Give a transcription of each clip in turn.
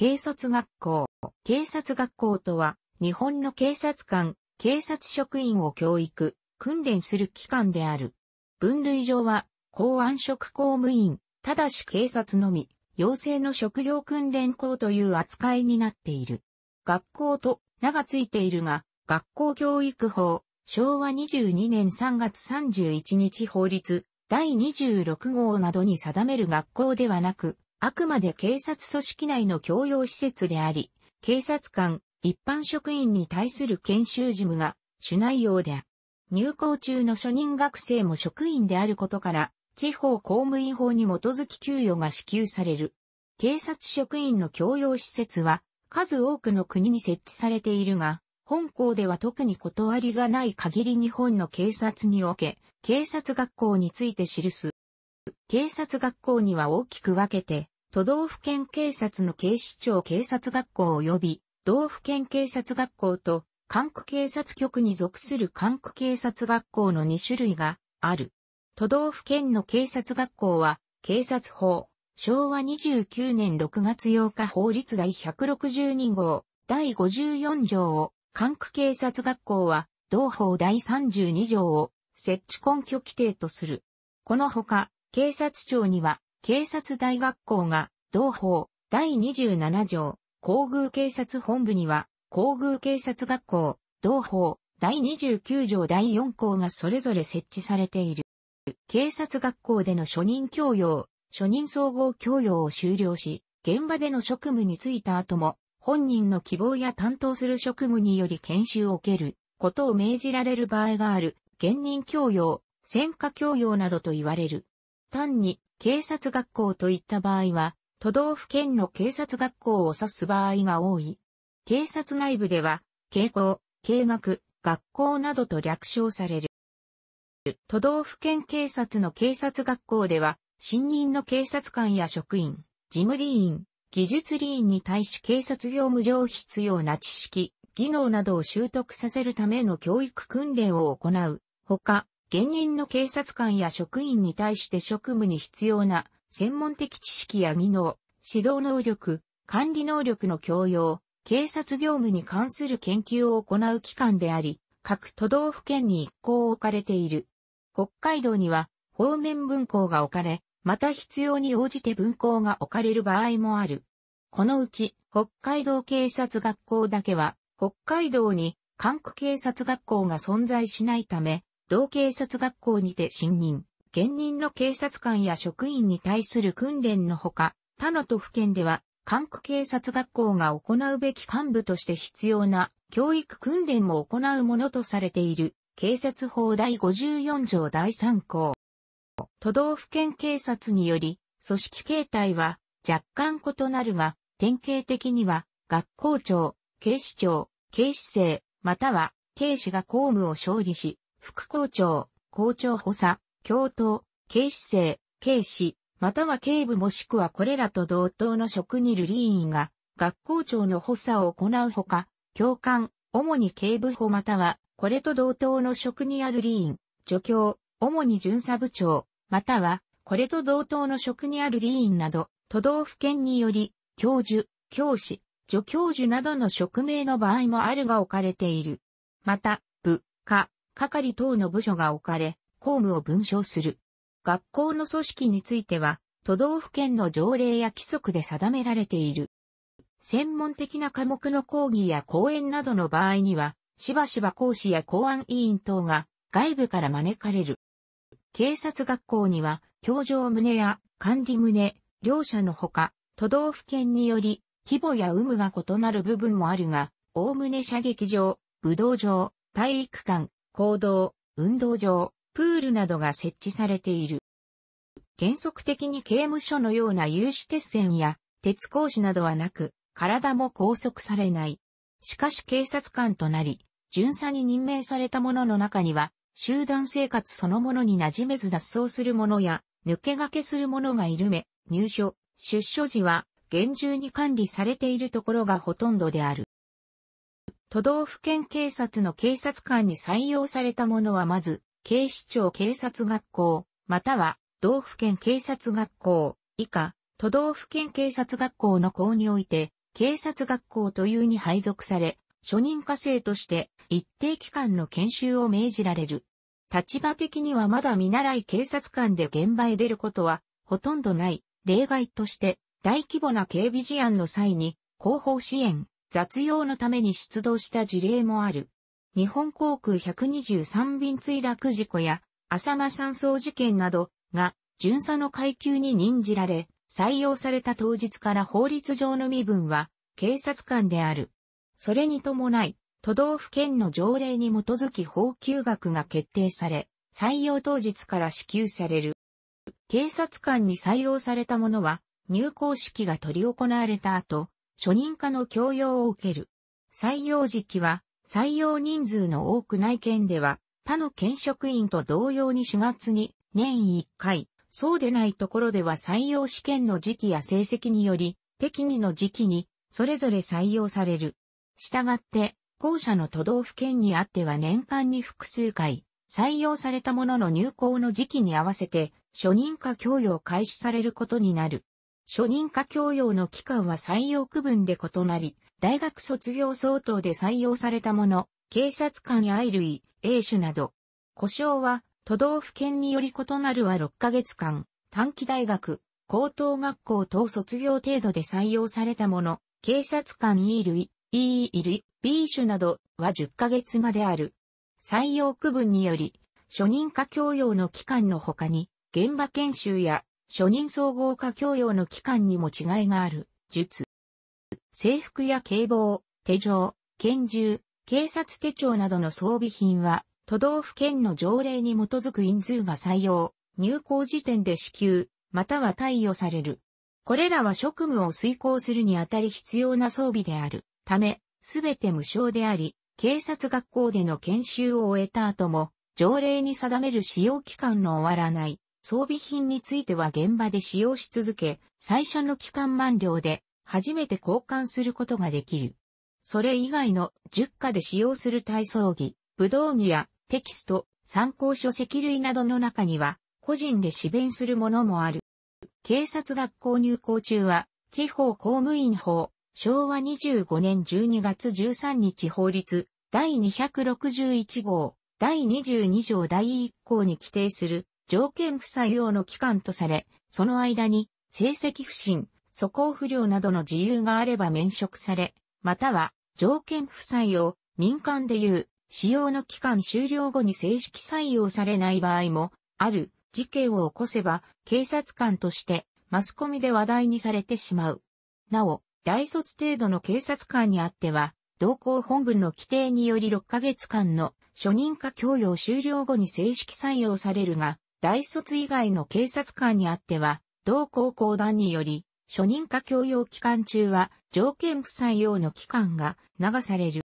警察学校。警察学校とは、日本の警察官、警察職員を教育、訓練する機関である。分類上は、公安職公務員、ただし警察のみ、要請の職業訓練校という扱いになっている。学校と名がついているが、学校教育法、昭和22年3月31日法律、第26号などに定める学校ではなく、あくまで警察組織内の共用施設であり、警察官、一般職員に対する研修事務が主内容で、入校中の初任学生も職員であることから、地方公務員法に基づき給与が支給される。警察職員の共用施設は、数多くの国に設置されているが、本校では特に断りがない限り日本の警察におけ、警察学校について記す警察学校には大きく分けて、都道府県警察の警視庁警察学校及び、道府県警察学校と、管区警察局に属する管区警察学校の2種類がある。都道府県の警察学校は、警察法、昭和29年6月8日法律第162号、第54条を、管区警察学校は、同法第32条を、設置根拠規定とする。このほか、警察庁には、警察大学校が、同法、第27条、皇宮警察本部には、皇宮警察学校、同法、第29条第4項がそれぞれ設置されている。警察学校での初任教養、初任総合教養を修了し、現場での職務に就いた後も、本人の希望や担当する職務により研修を受けることを命じられる場合がある、現任教養、専科教養などと言われる。単に警察学校といった場合は、都道府県の警察学校を指す場合が多い。警察内部では、警校、警学、学校などと略称される。都道府県警察の警察学校では、新任の警察官や職員、事務理員、技術理員に対し警察業務上必要な知識、技能などを習得させるための教育訓練を行う。ほか、現任の警察官や職員に対して職務に必要な専門的知識や技能、指導能力、管理能力の強要、警察業務に関する研究を行う機関であり、各都道府県に一を置かれている。北海道には方面分校が置かれ、また必要に応じて分校が置かれる場合もある。このうち北海道警察学校だけは北海道に管区警察学校が存在しないため、同警察学校にて新任、現任の警察官や職員に対する訓練のほか、他の都府県では、管区警察学校が行うべき幹部として必要な教育訓練も行うものとされている、警察法第54条第3項。都道府県警察により、組織形態は若干異なるが、典型的には、学校長、警視庁、警視正、または、警視が公務を勝利し、副校長、校長補佐、教頭、警視正、警視、または警部もしくはこれらと同等の職にいる理員が、学校長の補佐を行うほか、教官、主に警部補または、これと同等の職にある理員、助教、主に巡査部長、または、これと同等の職にある理員など、都道府県により、教授、教師、助教授などの職名の場合もあるが置かれている。また、部、課、係等の部署が置かれ、公務を文章する。学校の組織については、都道府県の条例や規則で定められている。専門的な科目の講義や講演などの場合には、しばしば講師や公安委員等が外部から招かれる。警察学校には、教場棟や管理棟、両者のほか、都道府県により、規模や有無が異なる部分もあるが、おおむね射撃場、武道場、体育館、行動、運動場、プールなどが設置されている。原則的に刑務所のような有刺鉄線や鉄格子などはなく、体も拘束されない。しかし警察官となり、巡査に任命された者の中には、集団生活そのものに馴染めず脱走する者や、抜け駆けする者がいるめ、入所、出所時は厳重に管理されているところがほとんどである。都道府県警察の警察官に採用されたものはまず、警視庁警察学校、または、道府県警察学校、以下、都道府県警察学校の校において、警察学校というに配属され、初任課生として一定期間の研修を命じられる。立場的にはまだ見習い警察官で現場へ出ることはほとんどない例外として大規模な警備事案の際に後方支援雑用のために出動した事例もある。日本航空123便墜落事故や浅間山荘事件などが巡査の階級に任じられ、採用された当日から法律上の身分は警察官である。それに伴い、都道府県の条例に基づき法給額が決定され、採用当日から支給される。警察官に採用された者は、入校式が取り行われた後、初任科の教養を受ける。採用時期は、採用人数の多くない県では、他の県職員と同様に4月に年1回、そうでないところでは採用試験の時期や成績により、適宜の時期に、それぞれ採用される。したがって、校舎の都道府県にあっては年間に複数回、採用されたものの入校の時期に合わせて、初任科教養開始されることになる。初任科教養の期間は採用区分で異なり、大学卒業相当で採用されたもの、警察官や愛類、英種など。故障は、都道府県により異なるは6ヶ月間、短期大学、高等学校等卒業程度で採用されたもの、警察官 E 類、E 類、B 種などは10ヶ月まである。採用区分により、初任科教養の期間の他に、現場研修や初任総合化教養の期間にも違いがある、術。制服や警棒、手錠、拳銃、警察手帳などの装備品は、都道府県の条例に基づく人数が採用、入校時点で支給、または貸与される。これらは職務を遂行するにあたり必要な装備であるため、すべて無償であり、警察学校での研修を終えた後も、条例に定める使用期間の終わらない装備品については現場で使用し続け、最初の期間満了で初めて交換することができる。それ以外の10課で使用する体操着、武道着やテキスト、参考書籍類などの中には、個人で支弁するものもある。警察学校入校中は、地方公務員法、昭和25年12月13日法律、第261号、第22条第1項に規定する、条件不採用の期間とされ、その間に成績不振、素行不良などの自由があれば免職され、または条件不採用、民間でいう、使用の期間終了後に正式採用されない場合も、ある事件を起こせば、警察官としてマスコミで話題にされてしまう。なお、大卒程度の警察官にあっては、同行本部の規定により6ヶ月間の初任科教養終了後に正式採用されるが、大卒以外の警察官にあっては、同高校団により、初任科教養期間中は条件不採用の期間が流される。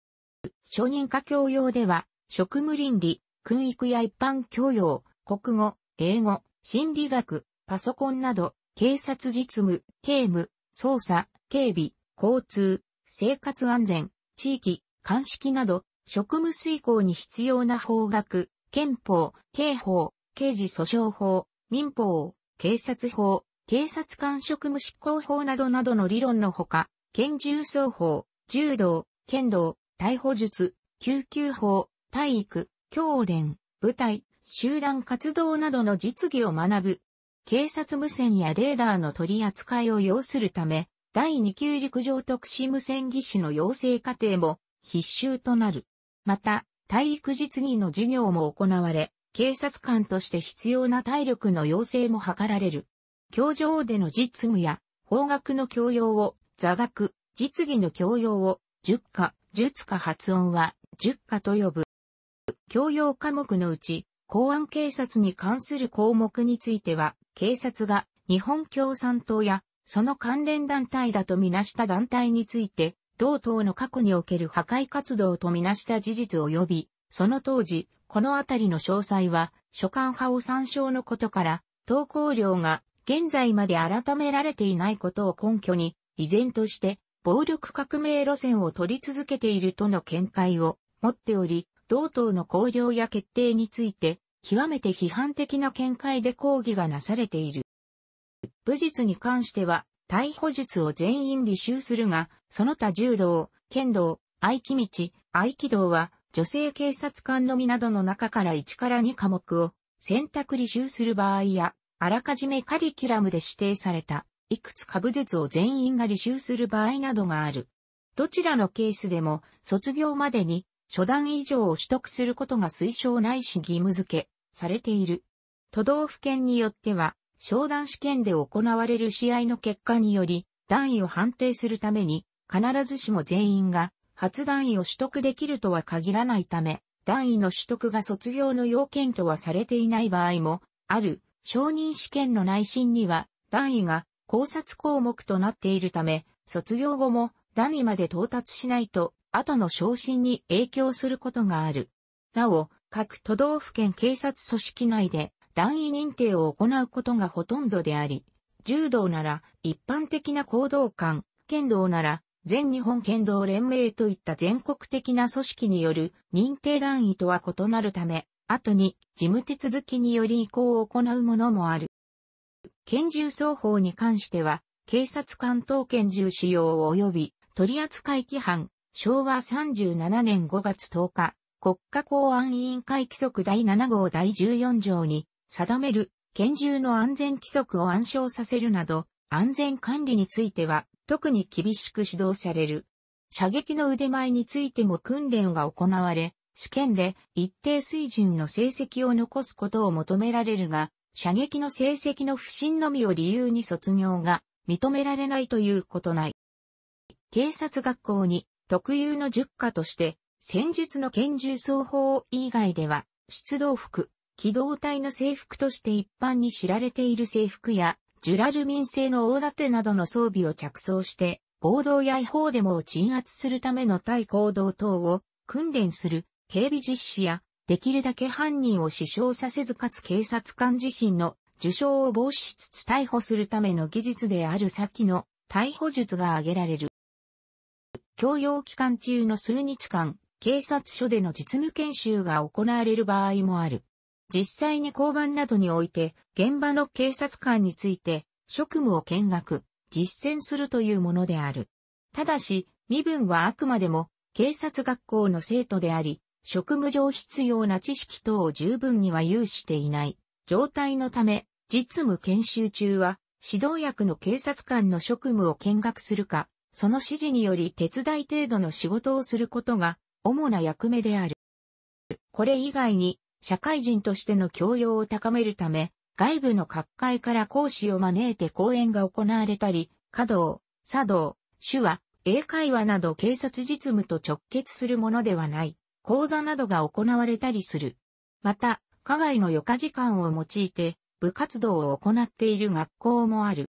初任科教養では、職務倫理、訓育や一般教養、国語、英語、心理学、パソコンなど、警察実務、刑務、捜査、警備、交通、生活安全、地域、鑑識など、職務遂行に必要な法学、憲法、刑法、刑事訴訟法、民法、警察法、警察官職務執行法などなどの理論のほか、拳銃奏法、柔道、剣道、逮捕術、救急法、体育、教練、舞台、集団活動などの実技を学ぶ。警察無線やレーダーの取り扱いを要するため、第2級陸上特殊無線技師の養成課程も必修となる。また、体育実技の授業も行われ、警察官として必要な体力の養成も図られる。教場での実務や、法学の教養を、座学、実技の教養を、十科、術科発音は、十科と呼ぶ。教養科目のうち、公安警察に関する項目については、警察が日本共産党やその関連団体だとみなした団体について、同党の過去における破壊活動とみなした事実及び、その当時、このあたりの詳細は、書簡派を参照のことから、投稿料が現在まで改められていないことを根拠に、依然として暴力革命路線を取り続けているとの見解を持っており、同党の考慮や決定について、極めて批判的な見解で抗議がなされている。武術に関しては、逮捕術を全員履修するが、その他柔道、剣道、合気道、合気道は、女性警察官のみなどの中から1から2科目を選択履修する場合や、あらかじめカリキュラムで指定された、いくつか部術を全員が履修する場合などがある。どちらのケースでも、卒業までに、初段以上を取得することが推奨ないし義務付け、されている。都道府県によっては、商談試験で行われる試合の結果により、段位を判定するために、必ずしも全員が初段位を取得できるとは限らないため、段位の取得が卒業の要件とはされていない場合も、ある、承認試験の内申には、段位が考察項目となっているため、卒業後も段位まで到達しないと、後の昇進に影響することがある。なお、各都道府県警察組織内で段位認定を行うことがほとんどであり、柔道なら一般的な行動官、剣道なら全日本剣道連盟といった全国的な組織による認定団位とは異なるため、後に事務手続きにより移行を行うものもある。拳銃双方に関しては、警察官等拳銃使用及び取扱規範、昭和37年5月10日、国家公安委員会規則第7号第14条に定める拳銃の安全規則を暗唱させるなど、安全管理については特に厳しく指導される。射撃の腕前についても訓練が行われ、試験で一定水準の成績を残すことを求められるが、射撃の成績の不振のみを理由に卒業が認められないということない。警察学校に特有の十科として、戦術の拳銃奏法以外では、出動服、機動隊の制服として一般に知られている制服や、ジュラルミン製の大盾などの装備を着装して、暴動や違法デモを鎮圧するための対行動等を訓練する警備実施や、できるだけ犯人を死傷させずかつ警察官自身の受傷を防止しつつ逮捕するための技術である先の逮捕術が挙げられる。教養期間中の数日間、警察署での実務研修が行われる場合もある。実際に交番などにおいて、現場の警察官について、職務を見学、実践するというものである。ただし、身分はあくまでも、警察学校の生徒であり、職務上必要な知識等を十分には有していない状態のため、実務研修中は、指導役の警察官の職務を見学するか、その指示により手伝い程度の仕事をすることが主な役目である。これ以外に社会人としての教養を高めるため、外部の各界から講師を招いて講演が行われたり、華道、茶道、手話、英会話など警察実務と直結するものではない、講座などが行われたりする。また、課外の余暇時間を用いて、部活動を行っている学校もある。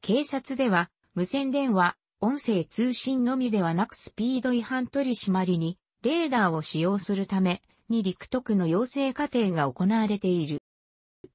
警察では、無線電話、音声通信のみではなくスピード違反取り締まりに、レーダーを使用するため、に陸徳の養成課程が行われている。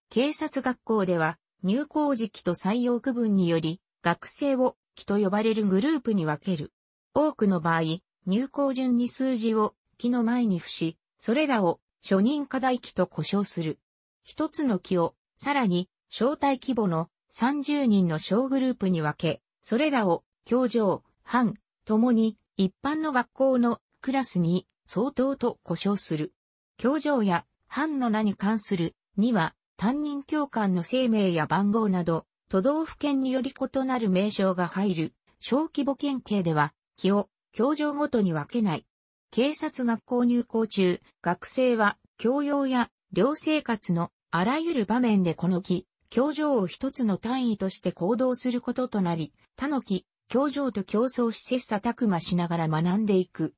警察学校では、入校時期と採用区分により、学生を期と呼ばれるグループに分ける。多くの場合、入校順に数字を期の前に付し、それらを初任課題期と呼称する。一つの期を、さらに、招待規模の30人の小グループに分け、それらを、教場、班、ともに、一般の学校のクラスに相当と呼称する。教場や藩の名に関するには、担任教官の生命や番号など、都道府県により異なる名称が入る、小規模県警では、気を、教場ごとに分けない。警察学校入校中、学生は、教養や、寮生活の、あらゆる場面でこの木、教場を一つの単位として行動することとなり、他の木、教場と競争し切磋琢磨しながら学んでいく。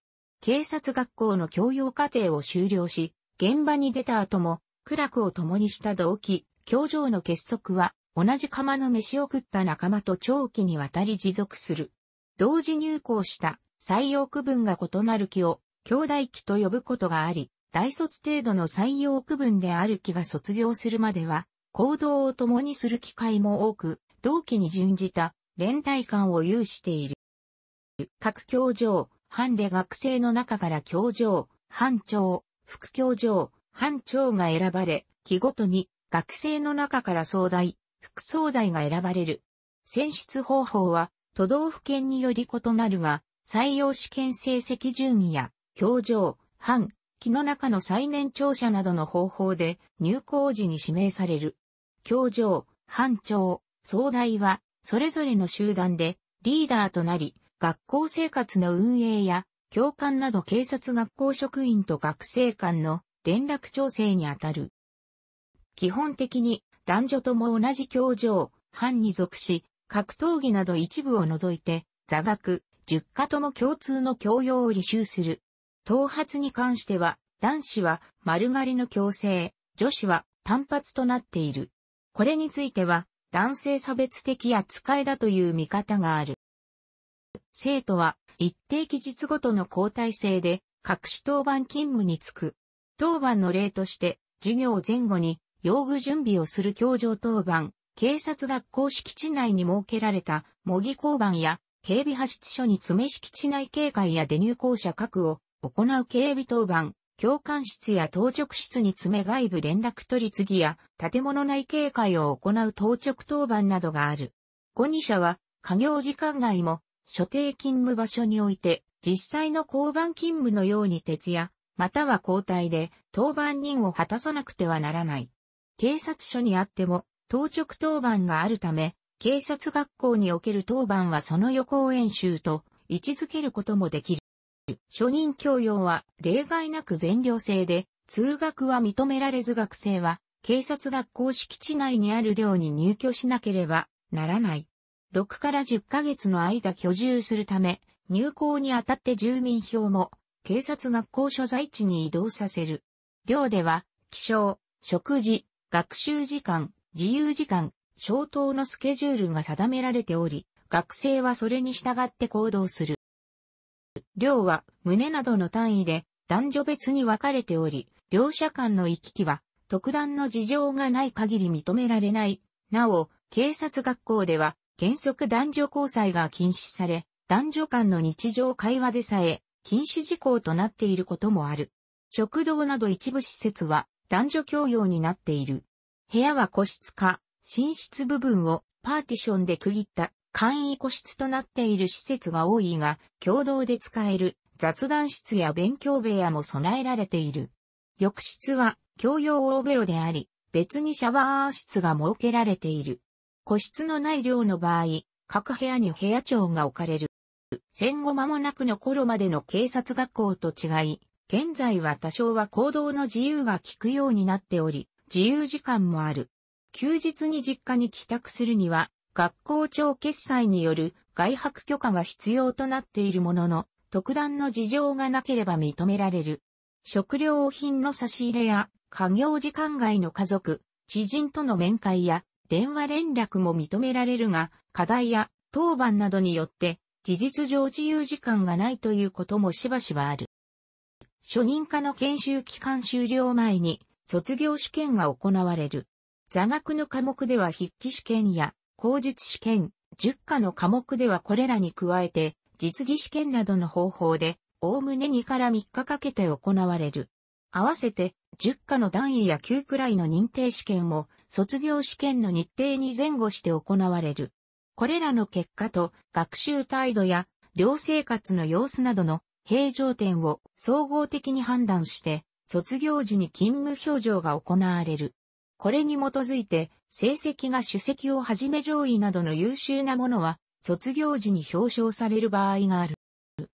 警察学校の教養課程を修了し、現場に出た後も、苦楽を共にした動機、教場の結束は、同じ釜の飯を食った仲間と長期にわたり持続する。同時入校した採用区分が異なる期を兄弟期と呼ぶことがあり、大卒程度の採用区分である期が卒業するまでは、行動を共にする機会も多く、同期に準じた連帯感を有している。各教場、班で学生の中から教場、班長、副教場、班長が選ばれ、期ごとに学生の中から総大、副総大が選ばれる。選出方法は都道府県により異なるが、採用試験成績順位や、教場、班、期の中の最年長者などの方法で入校時に指名される。教場、班長、総大は、それぞれの集団でリーダーとなり、学校生活の運営や、教官など警察学校職員と学生間の連絡調整にあたる。基本的に男女とも同じ教場、班に属し、格闘技など一部を除いて、座学、十0科とも共通の教養を履修する。頭髪に関しては、男子は丸刈りの強制、女子は単発となっている。これについては、男性差別的扱いだという見方がある。生徒は一定期日ごとの交代制で各種当番勤務につく。当番の例として、授業前後に用具準備をする教場当番、警察学校敷地内に設けられた模擬交番や警備派出所に詰め敷地内警戒や出入校者確を行う警備当番、教官室や当直室に詰め外部連絡取り次ぎや建物内警戒を行う当直当番などがある。5。2社は、家業時間外も所定勤務場所において、実際の交番勤務のように徹夜、または交代で当番人を果たさなくてはならない。警察署にあっても、当直当番があるため、警察学校における当番はその予行演習と位置づけることもできる。初任教養は例外なく全寮制で、通学は認められず学生は警察学校敷地内にある寮に入居しなければならない。6から10ヶ月の間居住するため、入校にあたって住民票も警察学校所在地に移動させる。寮では、起床、食事、学習時間、自由時間、消灯のスケジュールが定められており、学生はそれに従って行動する。寮は胸などの単位で男女別に分かれており、両者間の行き来は特段の事情がない限り認められない。なお、警察学校では原則男女交際が禁止され、男女間の日常会話でさえ禁止事項となっていることもある。食堂など一部施設は男女共用になっている。部屋は個室か、寝室部分をパーティションで区切った簡易個室となっている施設が多いが、共同で使える雑談室や勉強部屋も備えられている。浴室は共用大ベロであり、別にシャワー室が設けられている。個室のない寮の場合、各部屋に部屋長が置かれる。戦後間もなくの頃までの警察学校と違い、現在は多少は行動の自由が効くようになっており、自由時間もある。休日に実家に帰宅するには、学校長決裁による外泊許可が必要となっているものの、特段の事情がなければ認められる。食料品の差し入れや、家業時間外の家族、知人との面会や、電話連絡も認められるが、課題や当番などによって、事実上自由時間がないということもしばしばある。初任科の研修期間終了前に卒業試験が行われる。座学の科目では筆記試験や口述試験、10科の科目ではこれらに加えて実技試験などの方法で、おおむね2から3日かけて行われる。合わせて10科の段位や9くらいの認定試験も卒業試験の日程に前後して行われる。これらの結果と学習態度や寮生活の様子などの平常点を総合的に判断して卒業時に勤務表情が行われる。これに基づいて成績が主席をはじめ上位などの優秀なものは卒業時に表彰される場合がある。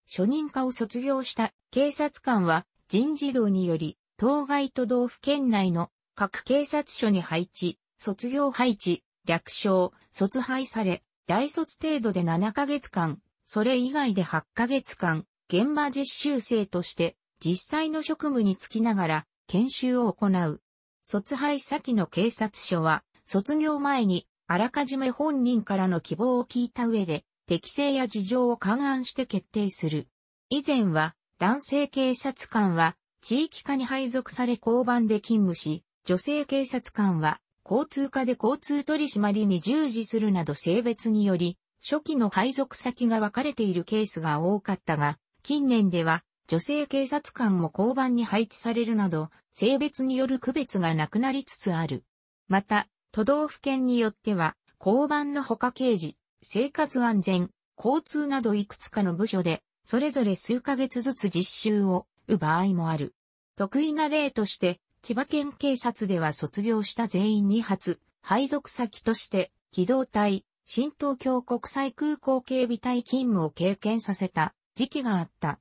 初任科を卒業した警察官は人事道により当該都道府県内の各警察署に配置、卒業配置、略称、卒配され、大卒程度で7ヶ月間、それ以外で8ヶ月間、現場実習生として実際の職務につきながら研修を行う。卒配先の警察署は、卒業前にあらかじめ本人からの希望を聞いた上で、適性や事情を勘案して決定する。以前は、男性警察官は、地域課に配属され交番で勤務し、女性警察官は、交通課で交通取締りに従事するなど性別により、初期の配属先が分かれているケースが多かったが、近年では女性警察官も交番に配置されるなど、性別による区別がなくなりつつある。また、都道府県によっては、交番の他刑事、生活安全、交通などいくつかの部署で、それぞれ数ヶ月ずつ実習を、う場合もある。得意な例として、千葉県警察では卒業した全員に発、配属先として、機動隊、新東京国際空港警備隊勤務を経験させた時期があった。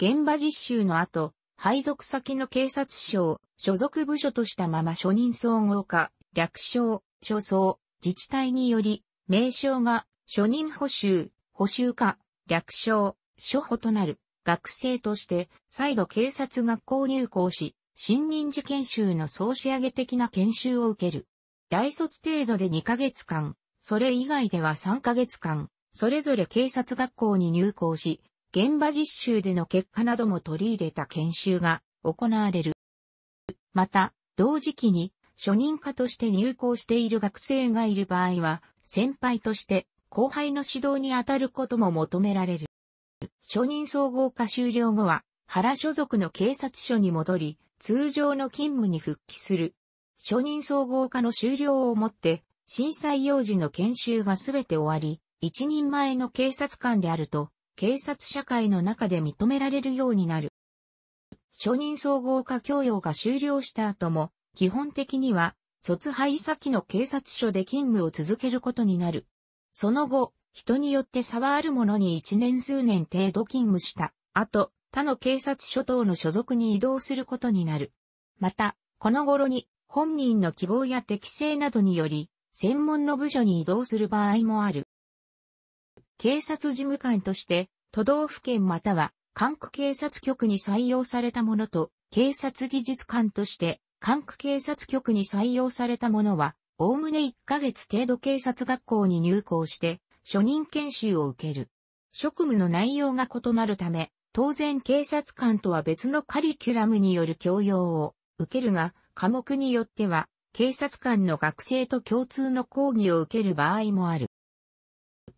現場実習の後、配属先の警察庁、所属部署としたまま初任総合課、略称、所総、自治体により、名称が初任補修、補修課、略称、処補となる学生として再度警察学校入校し、新任事研修の総仕上げ的な研修を受ける。大卒程度で2ヶ月間、それ以外では3ヶ月間、それぞれ警察学校に入校し、現場実習での結果なども取り入れた研修が行われる。また、同時期に初任科として入校している学生がいる場合は、先輩として後輩の指導に当たることも求められる。初任総合科終了後は、原所属の警察署に戻り、通常の勤務に復帰する。初任総合課の終了をもって、震災用事の研修がすべて終わり、一人前の警察官であると、警察社会の中で認められるようになる。初任総合課教養が終了した後も、基本的には、卒廃先の警察署で勤務を続けることになる。その後、人によって差はあるものに一年数年程度勤務した。後、他の警察署等の所属に移動することになる。また、この頃に本人の希望や適性などにより、専門の部署に移動する場合もある。警察事務官として、都道府県または管区警察局に採用されたものと、警察技術官として、管区警察局に採用されたものは、おおむね1ヶ月程度警察学校に入校して、初任研修を受ける。職務の内容が異なるため、当然警察官とは別のカリキュラムによる教養を受けるが、科目によっては、警察官の学生と共通の講義を受ける場合もある。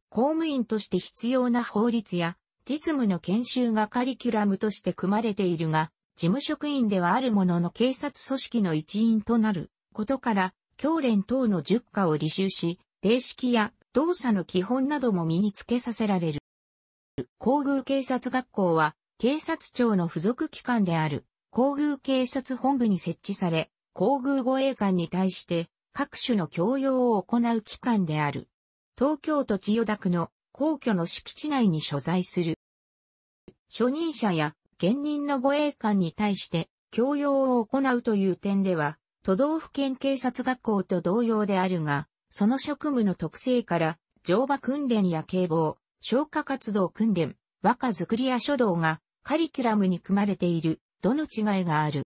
公務員として必要な法律や実務の研修がカリキュラムとして組まれているが、事務職員ではあるものの警察組織の一員となることから、教練等の10課を履修し、礼式や動作の基本なども身につけさせられる。皇宮警察学校は、警察庁の付属機関である、皇宮警察本部に設置され、皇宮護衛官に対して各種の教養を行う機関である。東京都千代田区の皇居の敷地内に所在する。初任者や現任の護衛官に対して教養を行うという点では、都道府県警察学校と同様であるが、その職務の特性から、乗馬訓練や警防、消火活動訓練、和歌作りや書道がカリキュラムに組まれている、どの違いがある。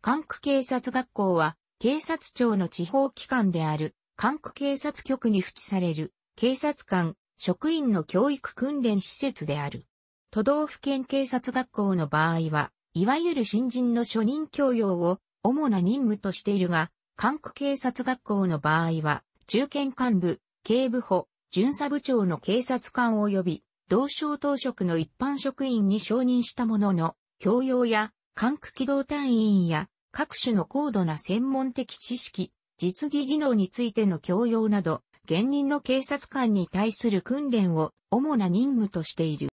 管区警察学校は、警察庁の地方機関である、管区警察局に付記される、警察官、職員の教育訓練施設である。都道府県警察学校の場合は、いわゆる新人の初任教養を主な任務としているが、管区警察学校の場合は、中堅幹部、警部補、巡査部長の警察官及び、同省当職の一般職員に承認したものの、教養や、管区機動隊員や、各種の高度な専門的知識、実技技能についての教養など、現任の警察官に対する訓練を主な任務としている。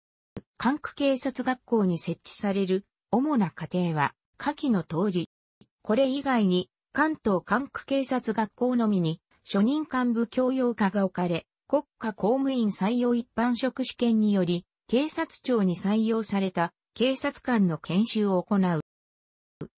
管区警察学校に設置される主な課程は、下記の通り。これ以外に、関東管区警察学校のみに、初任幹部教養課が置かれ、国家公務員採用一般職試験により、警察庁に採用された警察官の研修を行う。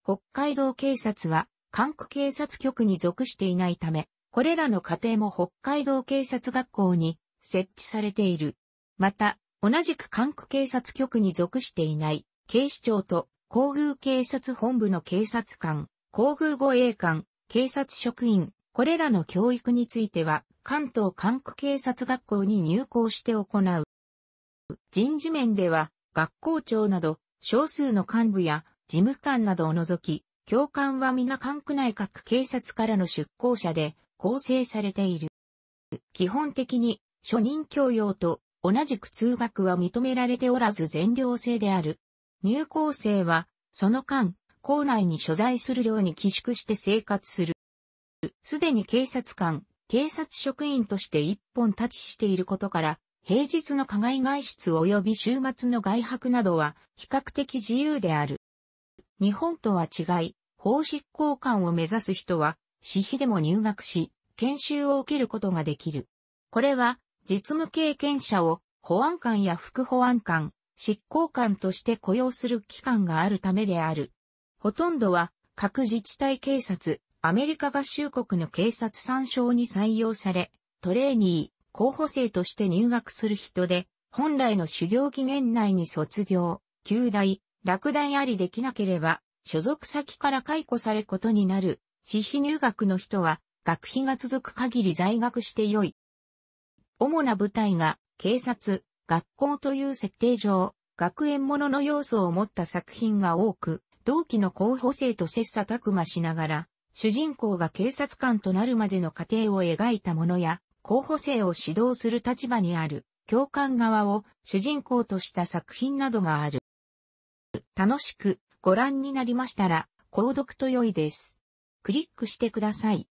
北海道警察は、管区警察局に属していないため、これらの家程も北海道警察学校に設置されている。また、同じく管区警察局に属していない警視庁と皇宮警察本部の警察官、皇宮護衛官、警察職員、これらの教育については、関東管区警察学校に入校して行う。人事面では、学校長など、少数の幹部や事務官などを除き、教官は皆管区内各警察からの出向者で構成されている。基本的に、初任教養と同じく通学は認められておらず全寮制である。入校生は、その間、校内に所在する寮に寄宿して生活する。すでに警察官、警察職員として一本立ちしていることから、平日の課外外出及び週末の外泊などは比較的自由である。日本とは違い、法執行官を目指す人は、私費でも入学し、研修を受けることができる。これは、実務経験者を保安官や副保安官、執行官として雇用する機関があるためである。ほとんどは、各自治体警察、アメリカ合衆国の警察参照に採用され、トレーニー、候補生として入学する人で、本来の修行期限内に卒業、旧大、落第ありできなければ、所属先から解雇されことになる、私費入学の人は、学費が続く限り在学してよい。主な部隊が、警察、学校という設定上、学園ものの要素を持った作品が多く、同期の候補生と切磋琢磨しながら、主人公が警察官となるまでの過程を描いたものや、候補生を指導する立場にある教官側を主人公とした作品などがある。楽しくご覧になりましたら、購読と良いです。クリックしてください。